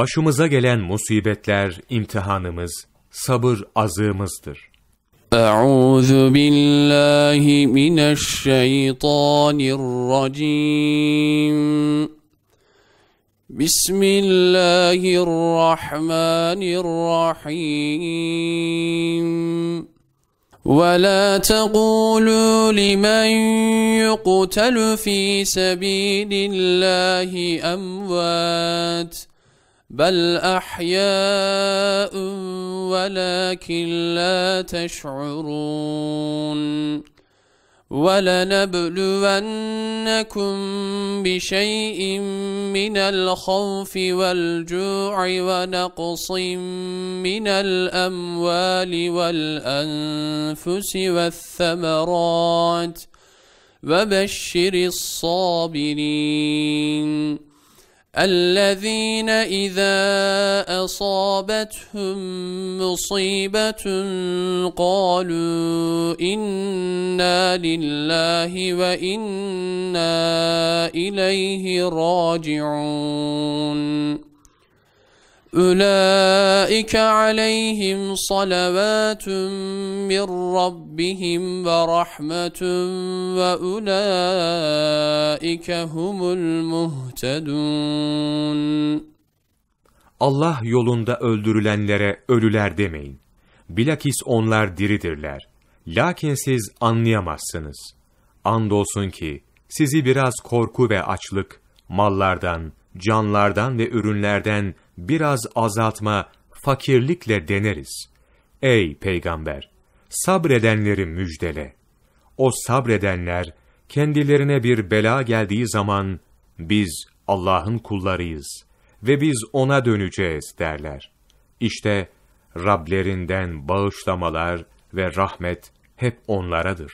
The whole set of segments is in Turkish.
Başımıza gelen musibetler imtihanımız, sabır azığımızdır. Euzu billahi mineşşeytanirracim. Bismillahirrahmanirrahim. ولا تقولوا لمن يقتل في سبيل الله أموات بل احياء ولكن لا تشعرون ولنبلونكم بشيء من الخوف والجوع ونقص من الاموال والانفس والثمرات وبشر الصابرين الذين إذا أصابتهم مصيبة قالوا إنا لله وإنا إليه راجعون أولئك عليهم صلوات من ربهم ورحمة وأولئك هم المهتدون Allah yolunda öldürülenlere ölüler demeyin. Bilakis onlar diridirler. Lakin siz anlayamazsınız. Andolsun ki sizi biraz korku ve açlık, mallardan, canlardan ve ürünlerden biraz azaltma fakirlikle deneriz. Ey peygamber! Sabredenleri müjdele. O sabredenler, kendilerine bir bela geldiği zaman, biz Allah'ın kullarıyız ve biz O'na döneceğiz derler. İşte Rablerinden bağışlamalar ve rahmet hep onlaradır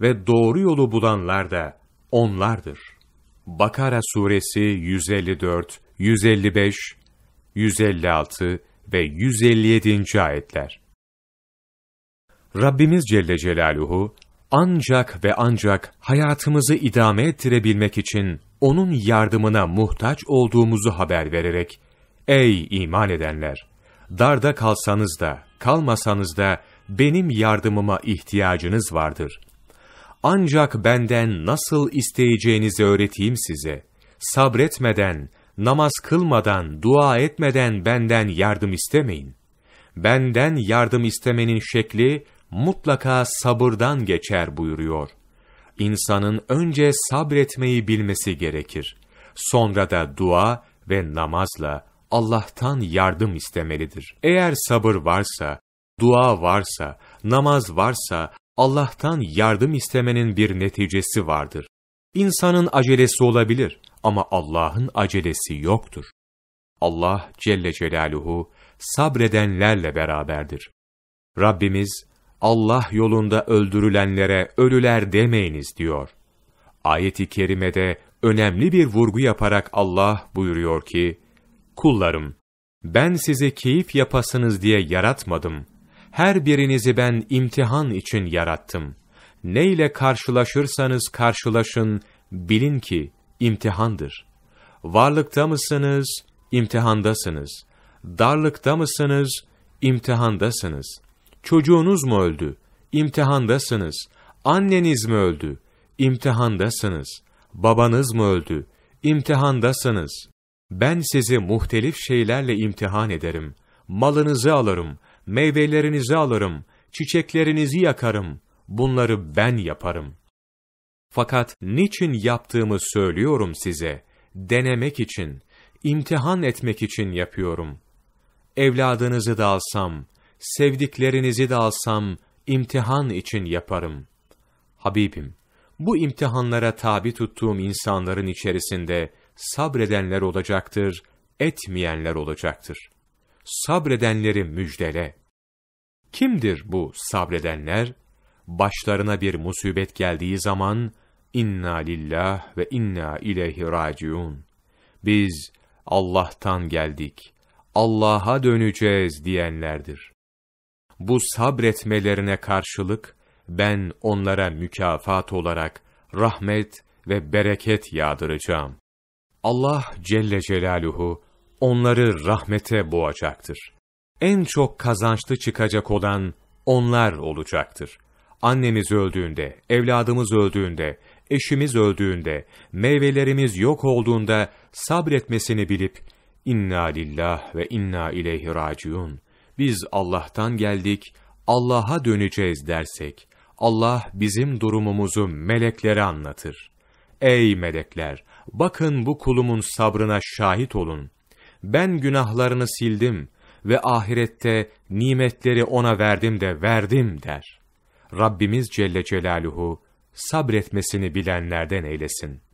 ve doğru yolu bulanlar da onlardır.'' Bakara suresi 154, 155, 156 ve 157. ayetler. Rabbimiz Celle Celaluhu ancak ve ancak hayatımızı idame ettirebilmek için onun yardımına muhtaç olduğumuzu haber vererek ey iman edenler darda kalsanız da kalmasanız da benim yardımıma ihtiyacınız vardır. Ancak benden nasıl isteyeceğinizi öğreteyim size. Sabretmeden, namaz kılmadan, dua etmeden benden yardım istemeyin. Benden yardım istemenin şekli mutlaka sabırdan geçer buyuruyor. İnsanın önce sabretmeyi bilmesi gerekir. Sonra da dua ve namazla Allah'tan yardım istemelidir. Eğer sabır varsa, dua varsa, namaz varsa Allah'tan yardım istemenin bir neticesi vardır. İnsanın acelesi olabilir ama Allah'ın acelesi yoktur. Allah Celle Celaluhu sabredenlerle beraberdir. Rabbimiz, Allah yolunda öldürülenlere ölüler demeyiniz diyor. Ayet-i kerimede önemli bir vurgu yaparak Allah buyuruyor ki, Kullarım, ben sizi keyif yapasınız diye yaratmadım her birinizi ben imtihan için yarattım. Ne ile karşılaşırsanız karşılaşın, bilin ki imtihandır. Varlıkta mısınız, imtihandasınız. Darlıkta mısınız, imtihandasınız. Çocuğunuz mu öldü, imtihandasınız. Anneniz mi öldü, imtihandasınız. Babanız mı öldü, imtihandasınız. Ben sizi muhtelif şeylerle imtihan ederim. Malınızı alırım, meyvelerinizi alırım, çiçeklerinizi yakarım, bunları ben yaparım. Fakat niçin yaptığımı söylüyorum size, denemek için, imtihan etmek için yapıyorum. Evladınızı da alsam, sevdiklerinizi de alsam, imtihan için yaparım. Habibim, bu imtihanlara tabi tuttuğum insanların içerisinde sabredenler olacaktır, etmeyenler olacaktır sabredenleri müjdele. Kimdir bu sabredenler? Başlarına bir musibet geldiği zaman, inna lillah ve inna ileyhi raciun. Biz Allah'tan geldik, Allah'a döneceğiz diyenlerdir. Bu sabretmelerine karşılık, ben onlara mükafat olarak rahmet ve bereket yağdıracağım. Allah Celle Celaluhu onları rahmete boğacaktır. En çok kazançlı çıkacak olan onlar olacaktır. Annemiz öldüğünde, evladımız öldüğünde, eşimiz öldüğünde, meyvelerimiz yok olduğunda sabretmesini bilip, inna lillah ve inna ileyhi raciun, biz Allah'tan geldik, Allah'a döneceğiz dersek, Allah bizim durumumuzu meleklere anlatır. Ey melekler! Bakın bu kulumun sabrına şahit olun ben günahlarını sildim ve ahirette nimetleri ona verdim de verdim der. Rabbimiz Celle Celaluhu sabretmesini bilenlerden eylesin.